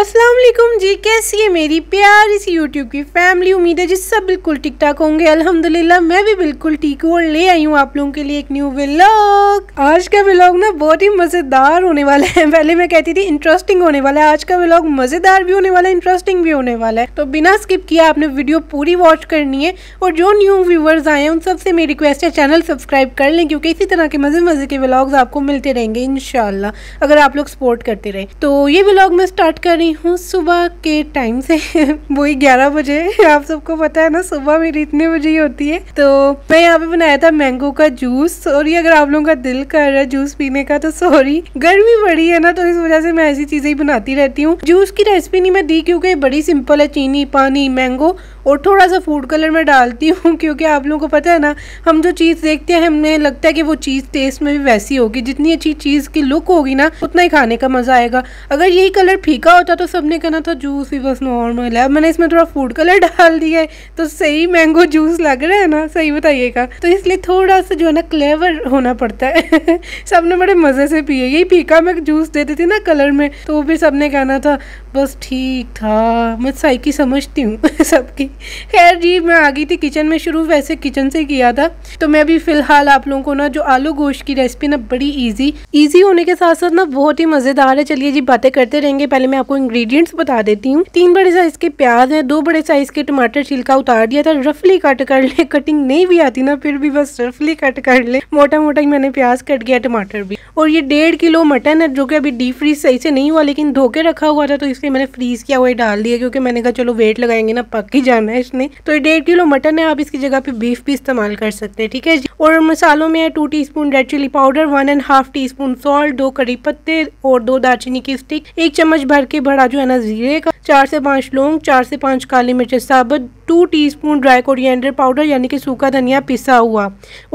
असलम जी कैसी है मेरी प्यारी सी यूट्यूब की फैमिली उम्मीद है जिस सब बिल्कुल ठीक ठाक होंगे अल्हम्दुलिल्लाह मैं भी बिल्कुल ठीक हूँ और ले आई हूँ आप लोगों के लिए एक न्यू व्लॉग आज का व्लॉग ना बहुत ही मज़ेदार होने वाला है पहले मैं कहती थी इंटरेस्टिंग होने वाला है आज का व्लॉग मज़ेदार भी होने वाला है इंटरेस्टिंग भी होने वाला है तो बिना स्किप किया आपने वीडियो पूरी वॉच करनी है और जो न्यू व्यूवर्स आए हैं उन सबसे मेरी रिक्वेस्ट है चैनल सब्सक्राइब कर लें क्योंकि इसी तरह के मज़े मज़े के व्लॉग्स आपको मिलते रहेंगे इनशाला अगर आप लोग सपोर्ट करते रहे तो ये व्लॉग मैं स्टार्ट कर रही रही हूँ सुबह के टाइम से वही ग्यारह बजे आप सबको पता है ना सुबह मेरी इतने बजे ही होती है तो मैं यहाँ पे बनाया था मैंगो का जूस और ये अगर आप लोगों का दिल कर रहा है जूस पीने का तो सॉरी गर्मी बड़ी है ना तो इस वजह से मैं ऐसी चीजें ही बनाती रहती हूँ जूस की रेसिपी नहीं मैं दी क्योंकि बड़ी सिंपल है चीनी पानी मैंगो और थोड़ा सा फूड कलर मैं डालती हूँ क्योंकि आप लोगों को पता है ना हम जो चीज़ देखते हैं हमें लगता है कि वो चीज़ टेस्ट में भी वैसी होगी जितनी अच्छी चीज़ की लुक होगी ना उतना ही खाने का मज़ा आएगा अगर यही कलर फीका होता तो सबने कहना था जूस भी बस नॉर्मल है मैंने इसमें थोड़ा फूड कलर डाल दिया है तो सही मैंगो जूस लग रहा है ना सही बताइएगा तो इसलिए थोड़ा सा जो है ना क्लेवर होना पड़ता है सबने बड़े मज़े से पिए यही फीका मैं जूस देती थी ना कलर में तो वो भी सबने कहना था बस ठीक था मैं साइकी समझती हूँ सबकी खैर जी मैं आ गई थी किचन में शुरू वैसे किचन से किया था तो मैं अभी फ़िलहाल आप लोगों को ना जो आलू गोश्त की रेसिपी ना बड़ी ईजी ईजी होने के साथ साथ ना बहुत ही मज़ेदार है चलिए जी बातें करते रहेंगे पहले मैं आपको इंग्रेडिएंट्स बता देती हूँ तीन बड़े साइज़ के प्याज है दो बड़े साइज़ के टमाटर छिलका उतार दिया था रफली कट कर ले कटिंग नहीं भी आती ना फिर भी बस रफली कट कर ले मोटा मोटा ही मैंने प्याज कट गया टमाटर भी और ये डेढ़ किलो मटन है जो की अभी डीप फ्रीज सही से नहीं हुआ लेकिन धोके रखा हुआ था तो इसलिए मैंने फ्रीज़ किया हुआ डाल दिया क्योंकि मैंने कहा चलो वेट लगाएंगे ना पक ही जाए खाना है इसमें तो डेढ़ किलो मटन है आप इसकी जगह पे बीफ भी इस्तेमाल कर सकते हैं ठीक है और मसालों में है two teaspoon red chilli powder one and half teaspoon salt दो करी पत्ते और दो दालचीनी की स्टिक एक चम्मच भर के भरा जो है ना जीरे का चार से पाँच लौंग चार से पाँच काली मिर्च साबुत two teaspoon dry coriander powder यानी कि सूखा धनिया पिसा हुआ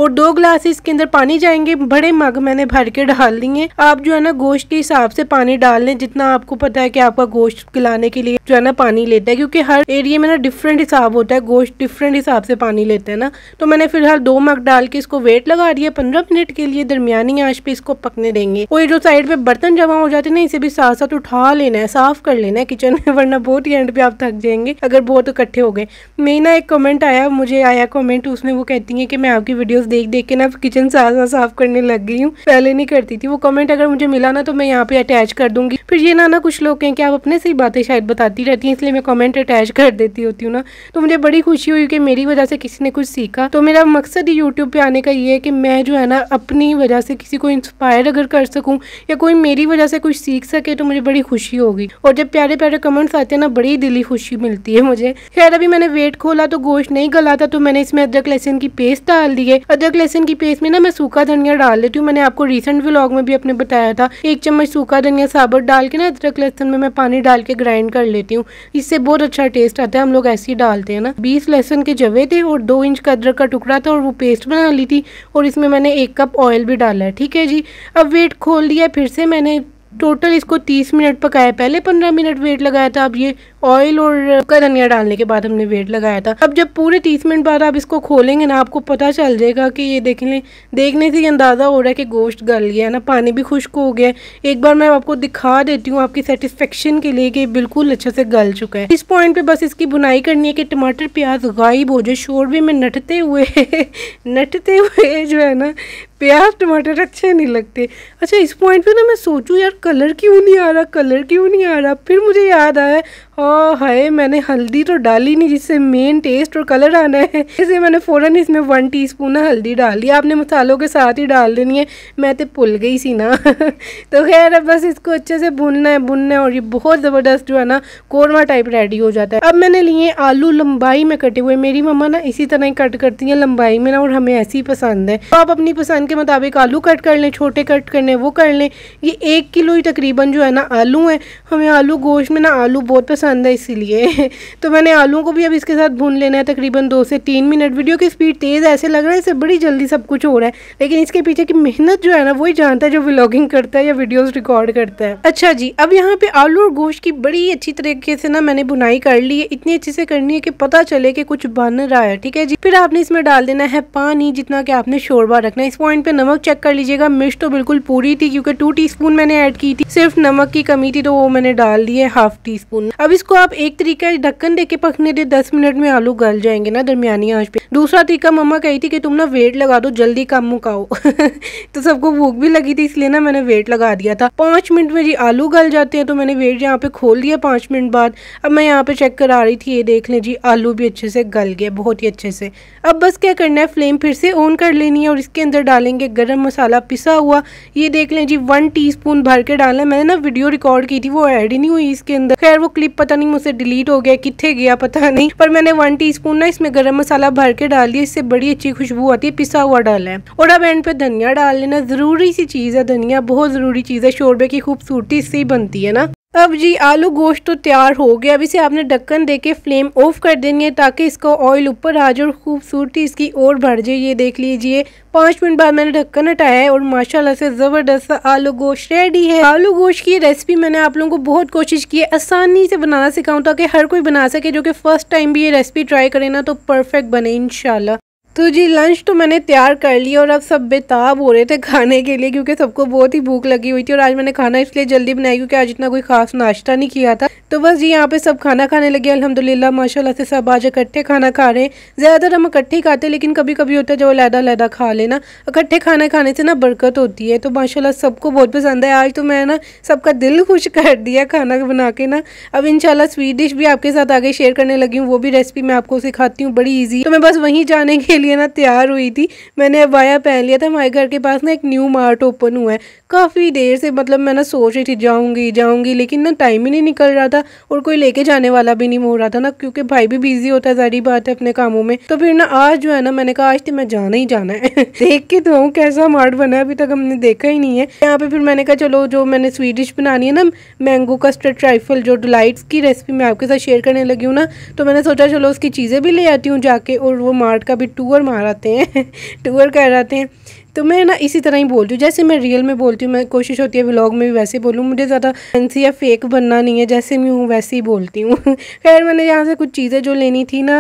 और दो ग्लास इसके अंदर पानी जाएंगे बड़े मग मैंने भर के डाल दिए आप जो है ना गोश्त के हिसाब से पानी डाल लें जितना आपको पता है कि आपका गोश्त खिलाने के लिए जो है ना पानी लेता है क्योंकि हर एरिया में ना डिफरेंट डिफरेंट हिसाब होता है गोश्त डिफरेंट हिसाब से पानी लेते हैं ना तो मैंने फिलहाल दो मग डाल के इसको वेट लगा दिया पंद्रह मिनट के लिए दरमियानी आँच पे इसको पकने देंगे और ये जो साइड पे बर्तन जमा हो जाते हैं ना इसे भी साथ साथ उठा लेना है साफ कर लेना है किचन में वरना बहुत ही एंड पे आप थक जाएंगे अगर बहुत इकट्ठे हो गए मेरी ना एक कमेंट आया मुझे आया कमेंट उसमें वो कहती है कि मैं आपकी वीडियो देख देख के ना किचन साथ साफ करने लग गई हूँ पहले नहीं करती थी वो कमेंट अगर मुझे मिला ना तो मैं यहाँ पे अटैच कर दूंगी फिर ये ना ना कुछ लोग हैं कि आप अपने से ही बातें शायद बताती रहती हैं इसलिए मैं कमेंट अटैच कर देती होती हूँ ना तो मुझे बड़ी खुशी हुई कि मेरी वजह से किसी ने कुछ सीखा तो मेरा मकसद ही यूट्यूब पर आने का ये है कि मैं जो है ना अपनी वजह से किसी को इंस्पायर अगर कर सकूँ या कोई मेरी वजह से कुछ सीख सके तो मुझे बड़ी खुशी होगी और जब प्यारे प्यारे कमेंट्स आते हैं ना बड़ी दिली खुशी मिलती है मुझे खैर अभी मैंने वेट खोला तो गोश्त नहीं गला था तो मैंने इसमें अदरक लहसुन की पेस्ट डाल दी है अदरक लहसुन की पेस्ट में ना मैं सूखा धनिया डाल लेती हूँ मैंने आपको रिसेंट व्लॉग में भी अपने बताया था एक चम्मच सूखा धनिया साबुत डाल के ना अदरक लहसुन में मैं पानी डाल के ग्राइंड कर लेती हूँ इससे बहुत अच्छा टेस्ट आता है हम लोग ऐसे ही डालते हैं ना बीस लहसुन के जवे थे और दो इंच का अदरक का टुकड़ा था और वो पेस्ट बना ली थी और इसमें मैंने एक कप ऑयल भी डाला है ठीक है जी अब वेट खोल दिया फिर से मैंने टोटल इसको 30 मिनट पकाया पहले 15 मिनट वेट लगाया था अब ये ऑयल और का धनिया डालने के बाद हमने वेट लगाया था अब जब पूरे 30 मिनट बाद आप इसको खोलेंगे ना आपको पता चल जाएगा कि ये देख लें देखने से ये अंदाज़ा हो रहा है कि गोश्त गल गया ना पानी भी खुश्क हो गया एक बार मैं आपको दिखा देती हूँ आपकी सेटिस्फेक्शन के लिए कि बिल्कुल अच्छे से गल चुका है इस पॉइंट पर बस इसकी बुनाई करनी है कि टमाटर प्याज गायब हो जाए शोरबे में नटते हुए नटते हुए जो है ना प्याज टमाटर अच्छे नहीं लगते अच्छा इस पॉइंट पे ना मैं सोचूं यार कलर क्यों नहीं आ रहा कलर क्यों नहीं आ रहा फिर मुझे याद आया हाँ हाय मैंने हल्दी तो डाली नहीं जिससे मेन टेस्ट और कलर आना है इसलिए मैंने फ़ौरन इसमें वन टीस्पून हल्दी डाल दी आपने मसालों के साथ ही डाल देनी है मैं तो भूल गई सी ना तो खैर अब बस इसको अच्छे से भूनना है भूनना है और ये बहुत ज़बरदस्त जो है ना कोरमा टाइप रेडी हो जाता है अब मैंने लिए आलू लंबाई में कटे हुए मेरी मम्मा ना इसी तरह ही कट करती हैं लंबाई में ना और हमें ऐसी ही पसंद है तो आप अपनी पसंद के मुताबिक आलू कट कर लें छोटे कट कर लें वो कर लें ये एक किलो ही तकरीबन जो है ना आलू है हमें आलू गोश्त में ना आलू बहुत पसंद पसंद है इसीलिए तो मैंने आलू को भी अब इसके साथ भून लेना है तकरीबन दो से तीन मिनट वीडियो की स्पीड तेज़ ऐसे लग रहा है इसे बड़ी जल्दी सब कुछ हो रहा है लेकिन इसके पीछे की मेहनत जो है ना वही जानता है जो व्लॉगिंग करता है या वीडियोज़ रिकॉर्ड करता है अच्छा जी अब यहाँ पे आलू और गोश्त की बड़ी अच्छी तरीके से ना मैंने बुनाई कर ली है इतनी अच्छी से करनी है कि पता चले कि कुछ बन रहा है ठीक है जी फिर आपने इसमें डाल देना है पानी जितना कि आपने शोरबा रखना है इस पॉइंट पे नमक चेक कर लीजिएगा मिर्च तो बिल्कुल पूरी थी क्योंकि टू टी मैंने ऐड की थी सिर्फ नमक की कमी थी तो वो मैंने डाल दी है हाफ टी स्पून अब इसको आप एक तरीका ढक्कन दे के पकने दे दस मिनट में आलू गल जाएंगे ना दरमियानी आँच पे दूसरा तरीका मम्मा कही थी कि तुम ना वेट लगा दो जल्दी कम मुकाओ तो सबको भूख भी लगी थी इसलिए ना मैंने वेट लगा दिया था पाँच मिनट में जी आलू गल जाते हैं तो मैंने वेट यहाँ पे खोल दिया पाँच मिनट बाद अब मैं यहाँ पे चेक करा रही थी ये देख लें जी आलू भी अच्छे से गल गया बहुत ही अच्छे से अब बस क्या करना है फ्लेम फिर से ऑन कर लेनी है और इसके अंदर डालेंगे गर्म मसाला पिसा हुआ ये देख लें जी वन स्पून भर के डालना मैंने ना वीडियो रिकॉर्ड की थी वो एड ही नहीं हुई इसके अंदर खैर वो क्लिप पता नहीं मुझसे डिलीट हो गया कितने गया पता नहीं पर मैंने वन टी ना इसमें गर्म मसाला भर के डाल दिया इससे बड़ी अच्छी खुशबू आती है पिसा हुआ डाला है और अब एंड पे धनिया डाल लेना जरूरी सी चीज़ है धनिया बहुत ज़रूरी चीज़ है शोरबे की खूबसूरती इससे ही बनती है ना अब जी आलू गोश्त तो तैयार हो गया अब इसे आपने ढक्कन देके फ्लेम ऑफ कर देंगे ताकि इसका ऑयल ऊपर आ जाए और खूबसूरती इसकी और भर जाए ये देख लीजिए पाँच मिनट बाद मैंने ढक्कन हटाया है और माशाल्लाह से ज़बरदस्त आलू गोश्त रेडी है आलू गोश्त की रेसिपी मैंने आप लोगों को बहुत कोशिश की है आसानी से बनाना सिखाऊँ ताकि हर कोई बना सके जो कि फ़र्स्ट टाइम भी ये रेसिपी ट्राई करें ना तो परफेक्ट बने इनशाला तो जी लंच तो मैंने तैयार कर लिया और अब सब बेताब हो रहे थे खाने के लिए क्योंकि सबको बहुत ही भूख लगी हुई थी और आज मैंने खाना इसलिए जल्दी बनाया क्योंकि आज इतना कोई खास नाश्ता नहीं किया था तो बस जी यहाँ पे सब खाना खाने लगे अल्हम्दुलिल्लाह माशाल्लाह से सब आज इकट्ठे खाना खा रहे हैं ज़्यादातर हम इकट्ठे ही खाते लेकिन कभी कभी होता है जो अलहदा अलहदा खा लेना इकट्ठे खाना खाने से ना बरकत होती है तो माशाला सबको बहुत पसंद है आज तो मैं ना सबका दिल खुश कर दिया खाना बना के ना अब इन स्वीट डिश भी आपके साथ आगे शेयर करने लगी हूँ वो भी रेसिपी मैं आपको सिखाती हूँ बड़ी ईजी तो मैं बस वहीं जाने के लिए ना तैयार हुई थी मैंने अबाया पहन लिया था हमारे घर के पास ना एक न्यू मार्ट ओपन हुआ है काफ़ी देर से मतलब मैं ना सोच रही थी जाऊँगी जाऊँगी लेकिन ना टाइम ही नहीं निकल रहा था और कोई लेके जाने वाला भी नहीं हो रहा था ना क्योंकि भाई भी बिजी होता है सारी बात है अपने कामों में तो फिर ना आज जो है ना मैंने कहा आज तो मैं जाना ही जाना है देख के तो कैसा मार्ट बना है अभी तक हमने देखा ही नहीं है यहाँ पे फिर मैंने कहा चलो जो मैंने स्वीट डिश बनानी है ना मैंगो कस्टर्ड ट्राइफल जो डिलइट्स की रेसिपी मैं आपके साथ शेयर करने लगी हूँ ना तो मैंने सोचा चलो उसकी चीज़ें भी ले आती हूँ जाके और वो मार्ट का भी टूर टूअर माराते हैं टूअर कराते हैं तो मैं ना इसी तरह ही बोलती हूँ जैसे मैं रियल में बोलती हूँ मैं कोशिश होती है व्लॉग में भी वैसे बोलूँ मुझे ज़्यादा फैंसी या फेक बनना नहीं है जैसे मैं हूँ वैसे ही बोलती हूँ खैर मैंने यहाँ से कुछ चीज़ें जो लेनी थी ना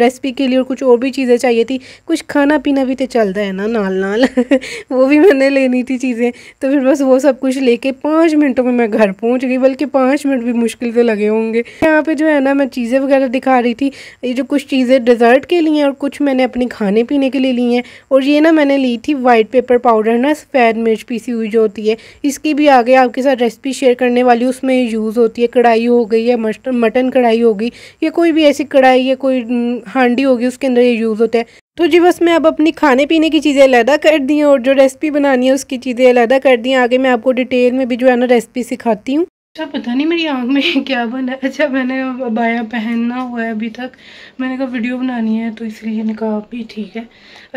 रेसिपी के लिए और कुछ और भी चीज़ें चाहिए थी कुछ खाना पीना भी तो चलता है ना नाल नाल वो भी मैंने लेनी थी चीज़ें तो फिर बस वो सब कुछ लेके पाँच मिनटों में मैं घर पहुँच गई बल्कि पाँच मिनट भी मुश्किल से लगे होंगे यहाँ पर जो है ना मैं चीज़ें वगैरह दिखा रही थी ये जो कुछ चीज़ें डिज़र्ट के लिए और कुछ मैंने अपने खाने पीने के लिए ली हैं और ये ना मैंने ली थी वाइट पेपर पाउडर है ना सफ़ेद मिर्च पीसी हुई जो होती है इसकी भी आगे आपके साथ रेसिपी शेयर करने वाली उसमें यूज़ होती है कढ़ाई हो गई या मटन कढ़ाई होगी या कोई भी ऐसी कढ़ाई या कोई हम्म, हांडी होगी उसके अंदर ये यूज़ होता है तो जी बस मैं अब अपनी खाने पीने की चीज़ें अलहदा कर दी हैं और जो रेसिपी बनानी है उसकी चीज़ें अलहदा कर दी हैं आगे मैं आपको डिटेल में भी जो है ना रेसिपी सिखाती हूँ अच्छा पता नहीं मेरी आँख में क्या बना अच्छा मैंने बाया पहनना हुआ है अभी तक मैंने कहा वीडियो बनानी है तो इसलिए निकाह भी ठीक है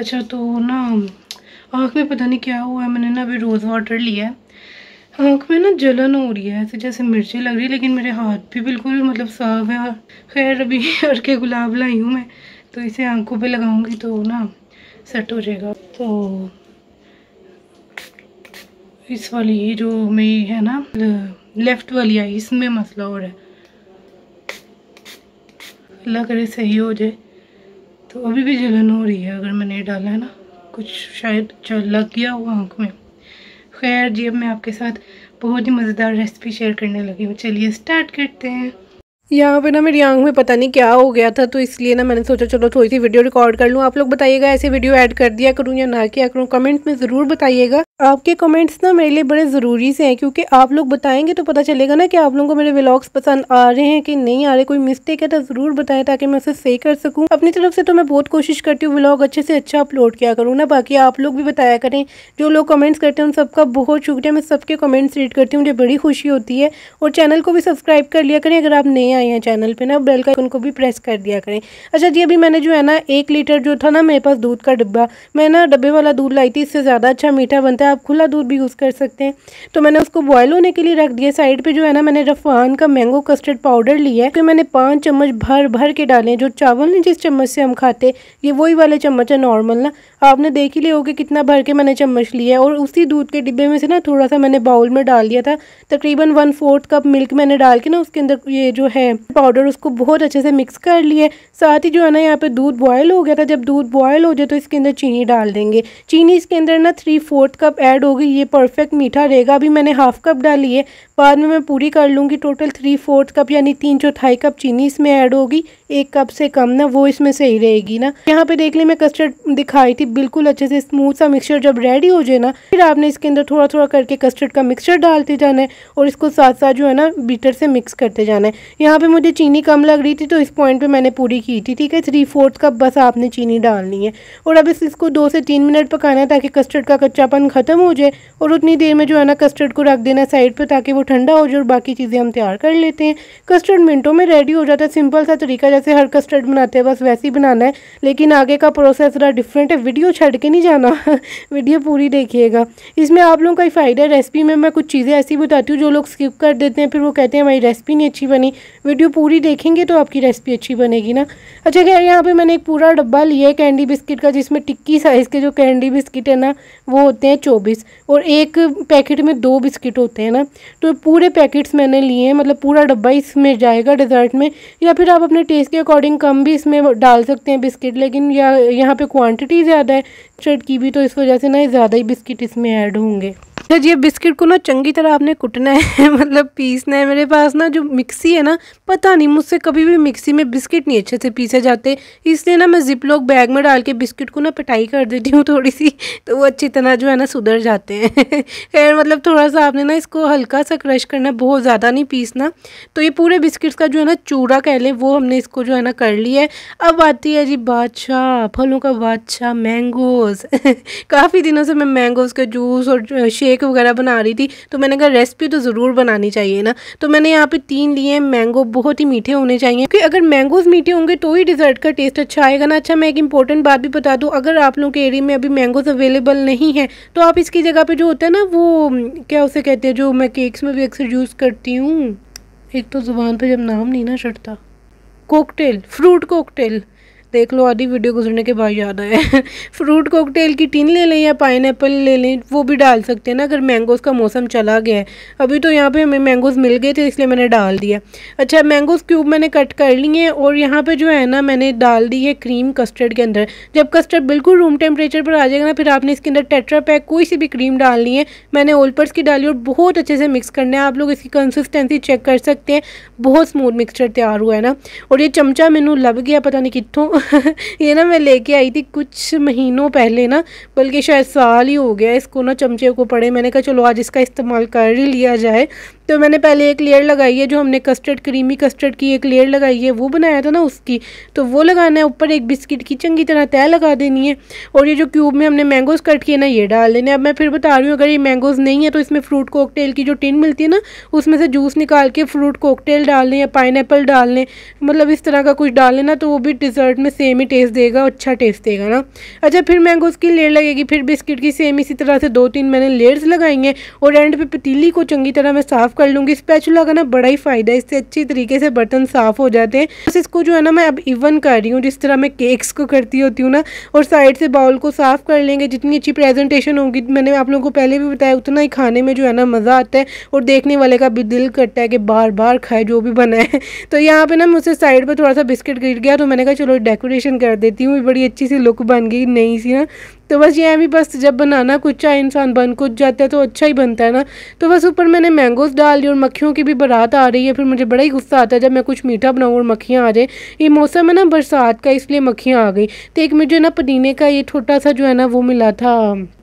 अच्छा तो ना आँख में पता नहीं क्या हुआ है मैंने ना अभी रोज़ वाटर लिया है आँख में ना जलन हो रही है ऐसे जैसे मिर्ची लग रही है लेकिन मेरे हाथ भी बिल्कुल मतलब साफ है और खैर अभी हर के गुलाब लाई हूँ मैं तो इसे आँखों पे लगाऊंगी तो ना सेट हो जाएगा तो इस वाली ये जो मेरी है ना लेफ़्ट वाली आई इसमें मसला और है अल्लाह करे सही हो जाए तो अभी भी जलन हो रही है अगर मैंने डाला है ना कुछ शायद लग गया हुआ आँख में खैर जी अब मैं आपके साथ बहुत ही मज़ेदार रेसिपी शेयर करने लगी हूँ चलिए स्टार्ट करते हैं यहाँ पे ना मेरी आंख में पता नहीं क्या हो गया था तो इसलिए ना मैंने सोचा चलो थोड़ी सी वीडियो रिकॉर्ड कर लूँ आप लोग बताइएगा ऐसे वीडियो ऐड कर दिया करूँ या ना किया करूँ कमेंट में ज़रूर बताइएगा आपके कमेंट्स ना मेरे लिए बड़े ज़रूरी से हैं क्योंकि आप लोग बताएंगे तो पता चलेगा ना कि आप लोगों को मेरे ब्लॉग्स पसंद आ रहे हैं कि नहीं आ रहे कोई मिस्टेक है तो ज़रूर बताएं ताकि मैं उसे सही कर सकूँ अपनी तरफ से तो मैं बहुत कोशिश करती हूँ ब्लॉग अच्छे से अच्छा अपलोड किया करूँ ना बाकी आप लोग भी बताया करें जो लोग कमेंट्स करते हैं उन सबका बहुत शुक्रिया मैं सबके कमेंट्स रीड करती हूँ मुझे बड़ी खुशी होती है और चैनल को भी सब्सक्राइब कर लिया करें अगर आप नए नए आए हैं चैनल पे ना बेल का उनको भी प्रेस कर दिया करें अच्छा जी अभी मैंने जो है ना एक लीटर जो था ना मेरे पास दूध का डिब्बा मैं ना डब्बे वाला दूध लाई थी इससे ज़्यादा अच्छा मीठा बनता है आप खुला दूध भी यूज़ कर सकते हैं तो मैंने उसको बॉयल होने के लिए रख दिया साइड पर जो है ना मैंने रफान का मैंगो कस्टर्ड पाउडर लिया है फिर मैंने पाँच चम्मच भर भर के डाले जो चावल ने जिस चम्मच से हम खाते ये वही वाले चम्मच है नॉर्मल ना आपने देख ही लिया होगा कितना भर के मैंने चम्मच लिया और उसी दूध के डिब्बे में से ना थोड़ा सा मैंने बाउल में डाल दिया था तकरीबन वन फोर्थ कप मिल्क मैंने डाल के ना उसके अंदर ये जो है हैं पाउडर उसको बहुत अच्छे से मिक्स कर लिए साथ ही जो है ना यहाँ पे दूध बॉयल हो गया था जब दूध बॉयल हो जाए तो इसके अंदर चीनी डाल देंगे चीनी इसके अंदर ना थ्री फोर्थ कप ऐड होगी ये परफेक्ट मीठा रहेगा अभी मैंने हाफ कप डाली है बाद में मैं पूरी कर लूँगी टोटल थ्री फोर्थ कप यानी तीन चौथाई कप चीनी इसमें ऐड होगी एक कप से कम ना वो इसमें सही रहेगी ना यहाँ पे देख ली मैं कस्टर्ड दिखाई थी बिल्कुल अच्छे से स्मूथ सा मिक्सचर जब रेडी हो जाए ना फिर आपने इसके अंदर थोड़ा थोड़ा करके कस्टर्ड का मिक्सचर डालते जाना है और इसको साथ साथ जो है ना बीटर से मिक्स करते जाना है यहाँ पर मुझे चीनी कम लग रही थी तो इस पॉइंट पर मैंने पूरी की थी ठीक है थ्री फोर्थ कप बस आपने चीनी डालनी है और अब इसको दो से तीन मिनट पकाना है ताकि कस्टर्ड का कच्चापन ख़त्म हो जाए और उतनी देर में जो है ना कस्टर्ड को रख देना साइड पर ताकि वो ठंडा हो जाए और बाकी चीज़ें हम तैयार कर लेते हैं कस्टर्ड मिनटों में रेडी हो जाता है सिंपल सा तरीका तरह से हर कस्टर्ड बनाते हैं बस वैसे ही बनाना है लेकिन आगे का प्रोसेस थोड़ा डिफरेंट है वीडियो छड़ के नहीं जाना वीडियो पूरी देखिएगा इसमें आप लोगों का ही फ़ायदा रेसिपी में मैं कुछ चीज़ें ऐसी बताती हूँ जो लोग स्किप कर देते हैं फिर वो कहते हैं हमारी रेसिपी नहीं अच्छी बनी वीडियो पूरी देखेंगे तो आपकी रेसिपी अच्छी बनेगी ना अच्छा खैर यहाँ पर मैंने एक पूरा डब्बा लिया है कैंडी बिस्किट का जिसमें टिक्की साइज़ के जो कैंडी बिस्किट है ना वो होते हैं चौबीस और एक पैकेट में दो बिस्किट होते हैं ना तो पूरे पैकेट्स मैंने लिए हैं मतलब पूरा डब्बा इसमें जाएगा डिजर्ट में या फिर आप अपने टेस्ट इसके अकॉर्डिंग कम भी इसमें डाल सकते हैं बिस्किट लेकिन यहाँ पे क्वांटिटी ज़्यादा है स्ट्रेट की भी तो इस वजह से ना ज़्यादा ही बिस्किट इसमें ऐड होंगे तो ये बिस्किट को ना चंगी तरह आपने कुटना है मतलब पीसना है मेरे पास ना जो मिक्सी है ना पता नहीं मुझसे कभी भी मिक्सी में बिस्किट नहीं अच्छे से पीसे जाते इसलिए ना मैं जिप लोग बैग में डाल के बिस्किट को ना पिटाई कर देती हूँ थोड़ी सी तो वो अच्छी तरह जो है ना सुधर जाते हैं खैर मतलब थोड़ा सा आपने ना इसको हल्का सा क्रश करना बहुत ज़्यादा नहीं पीसना तो ये पूरे बिस्किट्स का जो है ना चूड़ा कह लें वो हमने इसको जो है ना कर लिया है अब आती है जी बादशाह फलों का बादशाह मैंगोज़ काफ़ी दिनों से मैं मैंगोज़ का जूस और शेक केक वगैरह बना रही थी तो मैंने कहा रेसिपी तो ज़रूर बनानी चाहिए ना तो मैंने यहाँ पे तीन लिए हैं मैंगो बहुत ही मीठे होने चाहिए क्योंकि अगर मैंगोज़ मीठे होंगे तो ही डिज़र्ट का टेस्ट अच्छा आएगा ना अच्छा मैं एक इंपॉर्टेंट बात भी बता दूँ अगर आप लोग के एरिया में अभी मैंगोज़ अवेलेबल नहीं है तो आप इसकी जगह पर जो होता है ना वो क्या उसे कहते हैं जो मैं केक्स में भी अक्सर यूज़ करती हूँ एक तो ज़ुबान पर जब नाम नहीं ना छटता कोकटेल फ्रूट कोकटेल देख लो आधी वीडियो गुजरने के बाद याद आया फ्रूट कॉकटेल की टिन ले लें या पाइन ले लें वो भी डाल सकते हैं ना अगर मैंगोज़ का मौसम चला गया है अभी तो यहाँ पे हमें मैंगोज़ मिल गए थे इसलिए मैंने डाल दिया अच्छा मैंगोज़ क्यूब मैंने कट कर लिए हैं और यहाँ पर जो है ना मैंने डाल दी है क्रीम कस्टर्ड के अंदर जब कस्टर्ड बिल्कुल रूम टेम्परेचर पर आ जाएगा ना फिर आपने इसके अंदर टेट्रा पैक कोई सी भी क्रीम डालनी है मैंने ओलपर्स की डाली और बहुत अच्छे से मिक्स करना है आप लोग इसकी कंसिस्टेंसी चेक कर सकते हैं बहुत स्मूथ मिक्सचर तैयार हुआ है ना और ये चमचा मैंने लग गया पता नहीं कितों ये ना मैं लेके आई थी कुछ महीनों पहले ना बल्कि शायद साल ही हो गया इसको ना चमचे को पड़े मैंने कहा चलो आज इसका इस्तेमाल कर ही लिया जाए तो मैंने पहले एक लेयर लगाई है जो हमने कस्टर्ड क्रीमी कस्टर्ड की एक लेयर लगाई है वो बनाया था ना उसकी तो वो लगाना है ऊपर एक बिस्किट की चंगी तरह तय लगा देनी है और ये जो क्यूब में हमने मैंगोज़ कट किए ना ये डाल लेने अब मैं फिर बता रही हूँ अगर ये मैंगोज़ नहीं है तो इसमें फ्रूट कोकटेल की जो टिन मिलती है ना उसमें से जूस निकाल के फ्रूट कोकटेल डाल लें या पाइन डाल लें मतलब इस तरह का कुछ डाल लेना तो वो भी डिज़र्ट में सेम ही टेस्ट देगा अच्छा टेस्ट देगा ना अच्छा फिर मैंगो उसकी लेयर लगेगी फिर बिस्किट की सेम इसी तरह से दो तीन मैंने लेयर्स लगाएंगे और एंड पे पतीली को चंगी तरह मैं साफ़ कर लूँगी स्पैचुला का ना बड़ा ही फ़ायदा है इससे अच्छी तरीके से बर्तन साफ़ हो जाते हैं बस इसको जो है ना मैं अब इवन कर रही हूँ जिस तरह मैं केक्स को करती होती हूँ ना और साइड से बाउल को साफ़ कर लेंगे जितनी अच्छी प्रेजेंटेशन होगी मैंने आप लोगों को पहले भी बताया उतना ही खाने में जो है ना मज़ा आता है और देखने वाले का भी दिल करता है कि बार बार खाए जो भी बनाए तो यहाँ पर ना मुझसे साइड पर थोड़ा सा बिस्किट गिर गया तो मैंने कहा चलो डेकोरेशन कर देती हूँ बड़ी अच्छी सी लुक बन गई नई सी ना हाँ। तो बस ये भी बस जब बनाना कुछ चाहे इंसान बन कुछ जाता है तो अच्छा ही बनता है ना तो बस ऊपर मैंने मैंगोज़ डाल दी और मक्खियों की भी बारात आ रही है फिर मुझे बड़ा ही गुस्सा आता है जब मैं कुछ मीठा बनाऊँ और मक्खियाँ आ जाए ये मौसम है ना बरसात का इसलिए मक्खियाँ आ गई तो एक मुझे ना पुदीने का ये छोटा सा जो है ना वो मिला था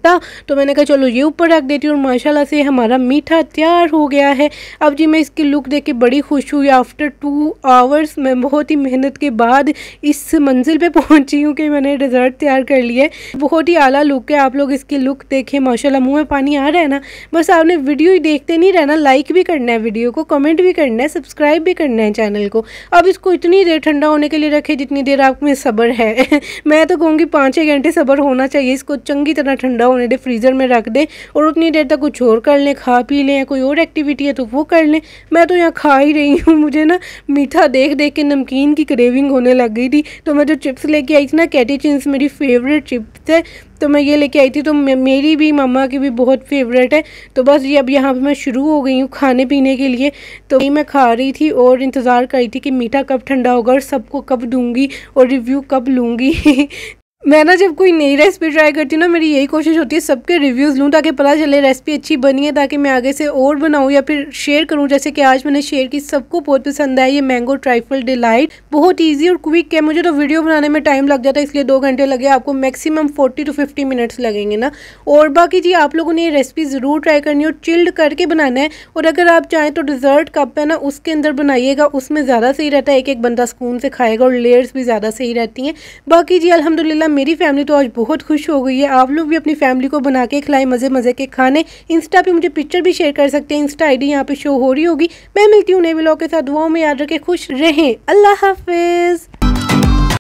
सकता तो मैंने कहा चलो ये ऊपर रख देती हूँ और माशाल्लाह से हमारा मीठा तैयार हो गया है अब जी मैं इसकी लुक देख के बड़ी खुश हुई आफ्टर टू आवर्स मैं बहुत ही मेहनत के बाद इस मंजिल पर पहुंची हूँ कि मैंने डिज़र्ट तैयार कर लिया है बहुत ही आला लुक है आप लोग इसकी लुक देखें माशाल्लाह मुंह में पानी आ रहा है ना बस आपने वीडियो ही देखते नहीं रहना लाइक भी करना है वीडियो को कमेंट भी करना है सब्सक्राइब भी करना है चैनल को अब इसको इतनी देर ठंडा होने के लिए रखें जितनी देर आप में सब्र है मैं तो कहूँगी पाँच छः घंटे सब्र होना चाहिए इसको चंगी तरह ठंडा उन्हें डे फ्रीज़र में रख दें और उतनी देर तक कुछ और कर लें खा पी लें या कोई और एक्टिविटी है तो वो कर लें मैं तो यहाँ खा ही रही हूँ मुझे ना मीठा देख देख के नमकीन की क्रेविंग होने लग गई थी तो मैं जो चिप्स लेके आई थी ना कैटी चिप्स मेरी फेवरेट चिप्स है तो मैं ये लेके आई थी तो मेरी भी मम्मा की भी बहुत फेवरेट है तो बस ये अब यहाँ पे मैं शुरू हो गई हूँ खाने पीने के लिए तो ये मैं खा रही थी और इंतज़ार कर रही थी कि मीठा कब ठंडा होगा और सबको कब दूंगी और रिव्यू कब लूँगी मैं ना जब कोई नई रेसिपी ट्राई करती हूँ ना मेरी यही कोशिश होती है सबके रिव्यूज़ लूँ ताकि पता चले रेसिपी अच्छी बनी है ताकि मैं आगे से और बनाऊँ या फिर शेयर करूँ जैसे कि आज मैंने शेयर की सबको बहुत पसंद आया ये मैंगो ट्राइफल डिलाइट बहुत ईजी और क्विक है मुझे तो वीडियो बनाने में टाइम लग जाता है इसलिए दो घंटे लगे आपको maximum forty to fifty minutes लगेंगे ना और बाकी जी आप लोगों ने ये रेसिपी ज़रूर ट्राई करनी और चिल्ड करके बनाना है और अगर आप चाहें तो डिज़र्ट कप है ना उसके अंदर बनाइएगा उसमें ज़्यादा सही रहता है एक एक बंदा सुकून से खाएगा और लेयर्स भी ज़्यादा सही रहती हैं बाकी जी अलहमदिल्ला मेरी फैमिली तो आज बहुत खुश हो गई है आप लोग भी अपनी फैमिली को बना के खिलाए मज़े मज़े के खाने इंस्टा पे मुझे पिक्चर भी शेयर कर सकते हैं इंस्टा आईडी यहाँ पे शो हो रही होगी मैं मिलती हूँ नए ब्लॉग के साथ दुआओं में याद रखे खुश रहें अल्लाह हाफिज़